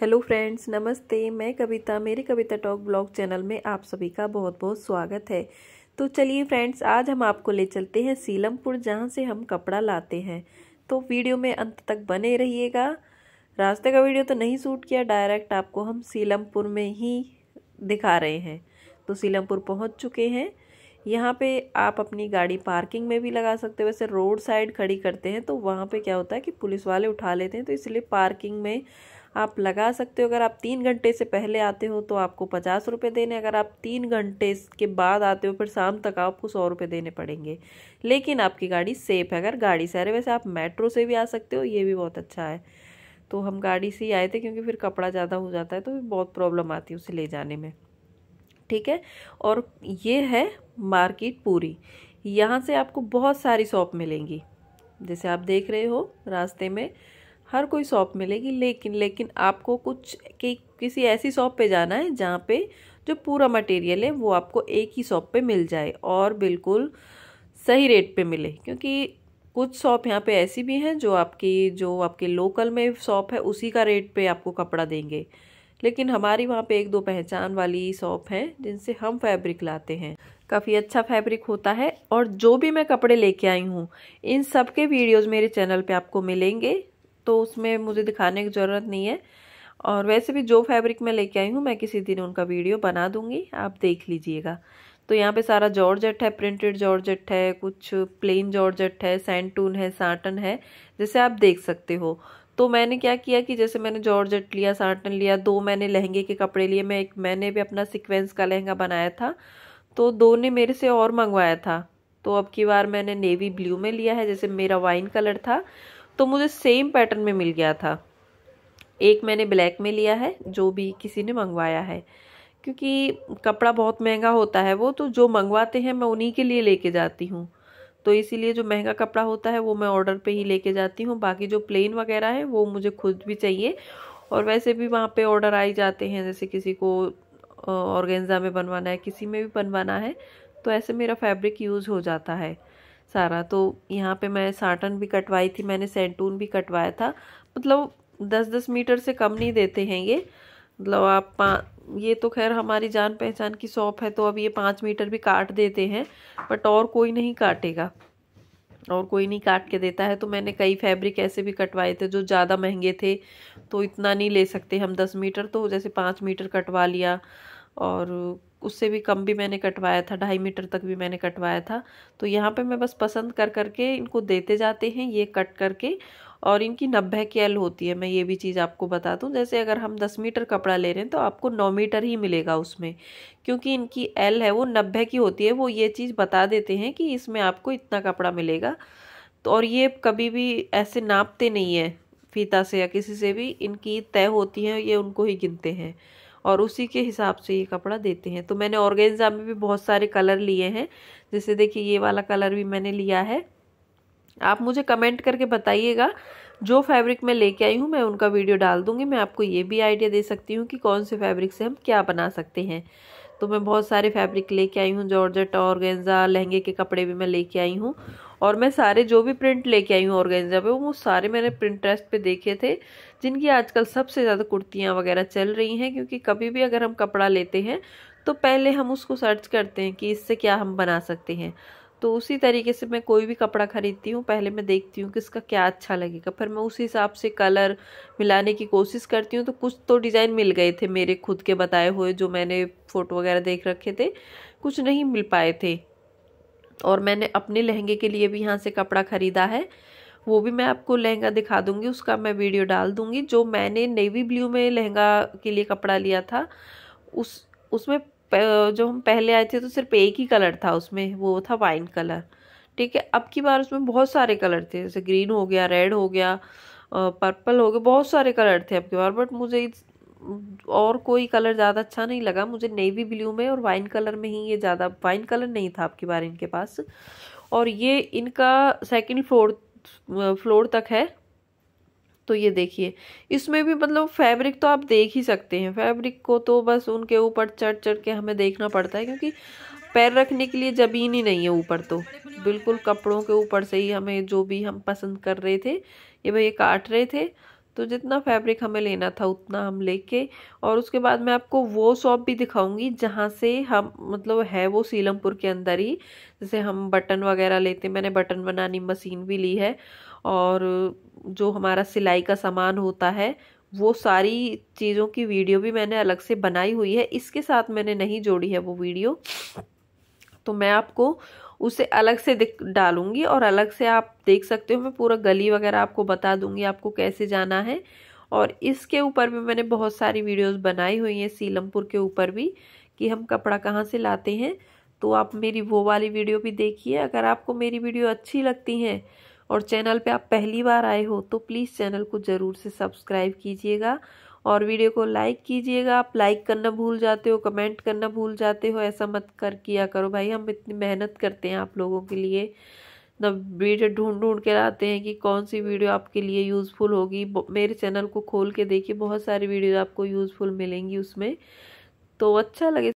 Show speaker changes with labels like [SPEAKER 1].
[SPEAKER 1] hello friends नमस्ते मैं कविता मेरी कविता टॉक ब्लॉग चैनल में आप सभी का बहुत बहुत स्वागत है तो चलिए फ्रेंड्स आज हम आपको ले चलते हैं सीलमपुर जहाँ से हम कपड़ा लाते हैं तो वीडियो में अंत तक बने रहिएगा रास्ते का वीडियो तो नहीं शूट किया डायरेक्ट आपको हम सीलमपुर में ही दिखा रहे हैं तो सीलमपुर पहुँच चुके हैं यहाँ पे आप अपनी गाड़ी पार्किंग में भी लगा सकते हो वैसे रोड साइड खड़ी करते हैं तो वहाँ पे क्या होता है कि पुलिस वाले उठा लेते हैं तो इसलिए पार्किंग में आप लगा सकते हो अगर आप तीन घंटे से पहले आते हो तो आपको पचास रुपये देने अगर आप तीन घंटे के बाद आते हो फिर शाम तक आपको सौ रुपये देने पड़ेंगे लेकिन आपकी गाड़ी सेफ़ है अगर गाड़ी से आ रहे वैसे आप मेट्रो से भी आ सकते हो ये भी बहुत अच्छा है तो हम गाड़ी से ही आए थे क्योंकि फिर कपड़ा ज़्यादा हो जाता है तो बहुत प्रॉब्लम आती है उसे ले जाने में ठीक है और ये है मार्केट पूरी यहाँ से आपको बहुत सारी शॉप मिलेंगी जैसे आप देख रहे हो रास्ते में हर कोई शॉप मिलेगी लेकिन लेकिन आपको कुछ कि, किसी ऐसी शॉप पे जाना है जहाँ पे जो पूरा मटेरियल है वो आपको एक ही शॉप पे मिल जाए और बिल्कुल सही रेट पे मिले क्योंकि कुछ शॉप यहाँ पे ऐसी भी हैं जो आपकी जो आपके लोकल में शॉप है उसी का रेट पे आपको कपड़ा देंगे लेकिन हमारी वहाँ पे एक दो पहचान वाली शॉप हैं जिनसे हम फैब्रिक लाते हैं काफ़ी अच्छा फैब्रिक होता है और जो भी मैं कपड़े लेके आई हूँ इन सब के वीडियोज़ मेरे चैनल पे आपको मिलेंगे तो उसमें मुझे दिखाने की ज़रूरत नहीं है और वैसे भी जो फैब्रिक मैं लेके आई हूँ मैं किसी दिन उनका वीडियो बना दूँगी आप देख लीजिएगा तो यहाँ पे सारा जॉर्जेट है प्रिंटेड जॉर्जेट है कुछ प्लेन जॉर्जेट है सैंटून है साटन है जैसे आप देख सकते हो तो मैंने क्या किया कि जैसे मैंने जॉर्जेट लिया साटन लिया दो मैंने लहंगे के कपड़े लिए मैं एक मैंने भी अपना सिक्वेंस का लहंगा बनाया था तो दो ने मेरे से और मंगवाया था तो अब की बार मैंने नेवी ब्लू में लिया है जैसे मेरा वाइन कलर था तो मुझे सेम पैटर्न में मिल गया था एक मैंने ब्लैक में लिया है जो भी किसी ने मंगवाया है क्योंकि कपड़ा बहुत महंगा होता है वो तो जो मंगवाते हैं मैं उन्हीं के लिए लेके जाती हूँ तो इसीलिए जो महंगा कपड़ा होता है वो मैं ऑर्डर पे ही लेके जाती हूँ बाकी जो प्लेन वगैरह है वो मुझे खुद भी चाहिए और वैसे भी वहाँ पे ऑर्डर आ ही जाते हैं जैसे किसी को ऑर्गेन्जा में बनवाना है किसी में भी बनवाना है तो ऐसे मेरा फैब्रिक यूज़ हो जाता है सारा तो यहाँ पे मैं साटन भी कटवाई थी मैंने सेंटून भी कटवाया था मतलब दस दस मीटर से कम नहीं देते हैं ये मतलब आप पा ये तो खैर हमारी जान पहचान की शॉप है तो अब ये पाँच मीटर भी काट देते हैं बट और कोई नहीं काटेगा और कोई नहीं काट के देता है तो मैंने कई फैब्रिक ऐसे भी कटवाए थे जो ज़्यादा महंगे थे तो इतना नहीं ले सकते हम दस मीटर तो जैसे पाँच मीटर कटवा लिया और उससे भी कम भी मैंने कटवाया था ढाई मीटर तक भी मैंने कटवाया था तो यहाँ पे मैं बस पसंद कर करके इनको देते जाते हैं ये कट करके और इनकी नब्बे की एल होती है मैं ये भी चीज़ आपको बता दूँ जैसे अगर हम दस मीटर कपड़ा ले रहे हैं तो आपको नौ मीटर ही मिलेगा उसमें क्योंकि इनकी एल है वो नब्बे की होती है वो ये चीज़ बता देते हैं कि इसमें आपको इतना कपड़ा मिलेगा तो और ये कभी भी ऐसे नापते नहीं है फीता से या किसी से भी इनकी तय होती है ये उनको ही गिनते हैं और उसी के हिसाब से ये कपड़ा देते हैं तो मैंने ऑर्गेन्जा में भी बहुत सारे कलर लिए हैं जैसे देखिए ये वाला कलर भी मैंने लिया है आप मुझे कमेंट करके बताइएगा जो फैब्रिक मैं लेके आई हूँ मैं उनका वीडियो डाल दूँगी मैं आपको ये भी आइडिया दे सकती हूँ कि कौन से फैब्रिक से हम क्या बना सकते हैं तो मैं बहुत सारे फैब्रिक लेके आई हूँ जॉर्जेट और लहंगे के कपड़े भी मैं लेके आई हूँ और मैं सारे जो भी प्रिंट लेके आई हूँ ऑर्गेन्जा पे वो सारे मैंने प्रिंटरेस्ट पे देखे थे जिनकी आजकल सबसे ज़्यादा कुर्तियाँ वगैरह चल रही हैं क्योंकि कभी भी अगर हम कपड़ा लेते हैं तो पहले हम उसको सर्च करते हैं कि इससे क्या हम बना सकते हैं तो उसी तरीके से मैं कोई भी कपड़ा ख़रीदती हूँ पहले मैं देखती हूँ कि इसका क्या अच्छा लगेगा फिर मैं उसी हिसाब से कलर मिलाने की कोशिश करती हूँ तो कुछ तो डिज़ाइन मिल गए थे मेरे खुद के बताए हुए जो मैंने फ़ोटो वगैरह देख रखे थे कुछ नहीं मिल पाए थे और मैंने अपने लहंगे के लिए भी यहाँ से कपड़ा ख़रीदा है वो भी मैं आपको लहंगा दिखा दूँगी उसका मैं वीडियो डाल दूँगी जो मैंने नेवी ब्लू में लहंगा के लिए कपड़ा लिया था उस उसमें जो हम पहले आए थे तो सिर्फ एक ही कलर था उसमें वो था वाइन कलर ठीक है अब की बार उसमें बहुत सारे कलर थे जैसे ग्रीन हो गया रेड हो गया पर्पल हो गया बहुत सारे कलर थे अब की बार बट मुझे और कोई कलर ज़्यादा अच्छा नहीं लगा मुझे नेवी ब्लू में और वाइन कलर में ही ये ज़्यादा वाइन कलर नहीं था आपकी बार इनके पास और ये इनका सेकंड फ्लोर फ्लोर तक है तो ये देखिए इसमें भी मतलब फैब्रिक तो आप देख ही सकते हैं फैब्रिक को तो बस उनके ऊपर चढ़ चढ़ के हमें देखना पड़ता है क्योंकि पैर रखने के लिए जमीन ही नहीं है ऊपर तो बिल्कुल कपड़ों के ऊपर से ही हमें जो भी हम पसंद कर रहे थे ये भैया काट रहे थे तो जितना फैब्रिक हमें लेना था उतना हम लेके और उसके बाद मैं आपको वो शॉप भी दिखाऊंगी जहाँ से हम मतलब है वो सीलमपुर के अंदर ही जैसे हम बटन वगैरह लेते मैंने बटन बनानी मशीन भी ली है और जो हमारा सिलाई का सामान होता है वो सारी चीज़ों की वीडियो भी मैंने अलग से बनाई हुई है इसके साथ मैंने नहीं जोड़ी है वो वीडियो तो मैं आपको उसे अलग से डालूंगी और अलग से आप देख सकते हो मैं पूरा गली वगैरह आपको बता दूंगी आपको कैसे जाना है और इसके ऊपर भी मैंने बहुत सारी वीडियोस बनाई हुई हैं सीलमपुर के ऊपर भी कि हम कपड़ा कहाँ से लाते हैं तो आप मेरी वो वाली वीडियो भी देखिए अगर आपको मेरी वीडियो अच्छी लगती हैं और चैनल पे आप पहली बार आए हो तो प्लीज़ चैनल को ज़रूर से सब्सक्राइब कीजिएगा और वीडियो को लाइक कीजिएगा आप लाइक करना भूल जाते हो कमेंट करना भूल जाते हो ऐसा मत कर किया करो भाई हम इतनी मेहनत करते हैं आप लोगों के लिए ना वीडियो ढूंढ ढूंढ के लाते हैं कि कौन सी वीडियो आपके लिए यूज़फुल होगी मेरे चैनल को खोल के देखिए बहुत सारी वीडियो आपको यूज़फुल मिलेंगी उसमें तो अच्छा लगे